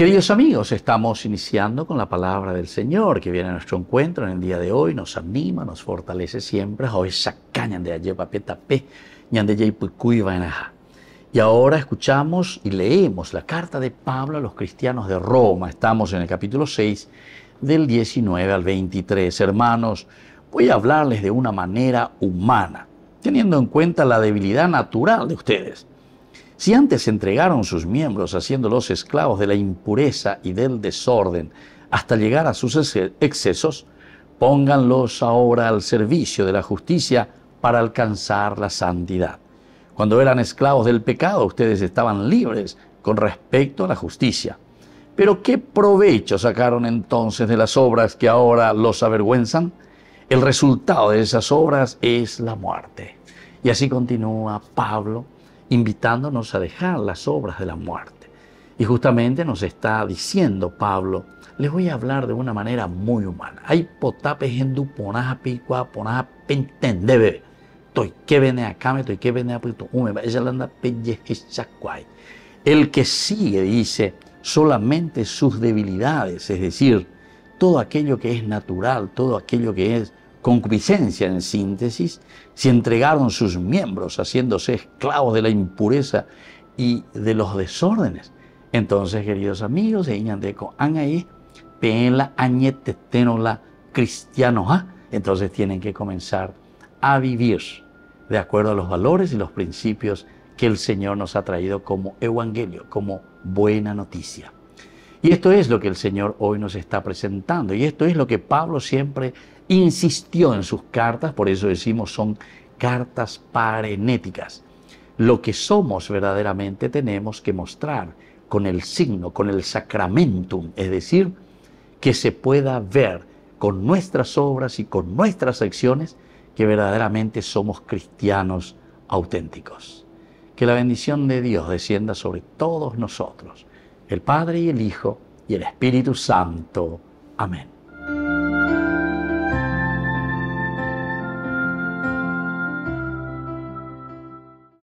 Queridos amigos, estamos iniciando con la palabra del Señor que viene a nuestro encuentro en el día de hoy, nos anima, nos fortalece siempre. Hoy de Y ahora escuchamos y leemos la carta de Pablo a los cristianos de Roma. Estamos en el capítulo 6, del 19 al 23. Hermanos, voy a hablarles de una manera humana, teniendo en cuenta la debilidad natural de ustedes si antes entregaron sus miembros haciéndolos esclavos de la impureza y del desorden hasta llegar a sus excesos, pónganlos ahora al servicio de la justicia para alcanzar la santidad. Cuando eran esclavos del pecado, ustedes estaban libres con respecto a la justicia. Pero ¿qué provecho sacaron entonces de las obras que ahora los avergüenzan? El resultado de esas obras es la muerte. Y así continúa Pablo invitándonos a dejar las obras de la muerte. Y justamente nos está diciendo Pablo, les voy a hablar de una manera muy humana. Hay que El que sigue dice solamente sus debilidades, es decir, todo aquello que es natural, todo aquello que es concupiscencia en síntesis, se entregaron sus miembros haciéndose esclavos de la impureza y de los desórdenes. Entonces, queridos amigos, ahí, la la cristianoja. Ah". Entonces tienen que comenzar a vivir de acuerdo a los valores y los principios que el Señor nos ha traído como evangelio, como buena noticia. Y esto es lo que el Señor hoy nos está presentando y esto es lo que Pablo siempre insistió en sus cartas, por eso decimos son cartas parenéticas. Lo que somos verdaderamente tenemos que mostrar con el signo, con el sacramentum, es decir, que se pueda ver con nuestras obras y con nuestras acciones que verdaderamente somos cristianos auténticos. Que la bendición de Dios descienda sobre todos nosotros el Padre y el Hijo y el Espíritu Santo. Amén.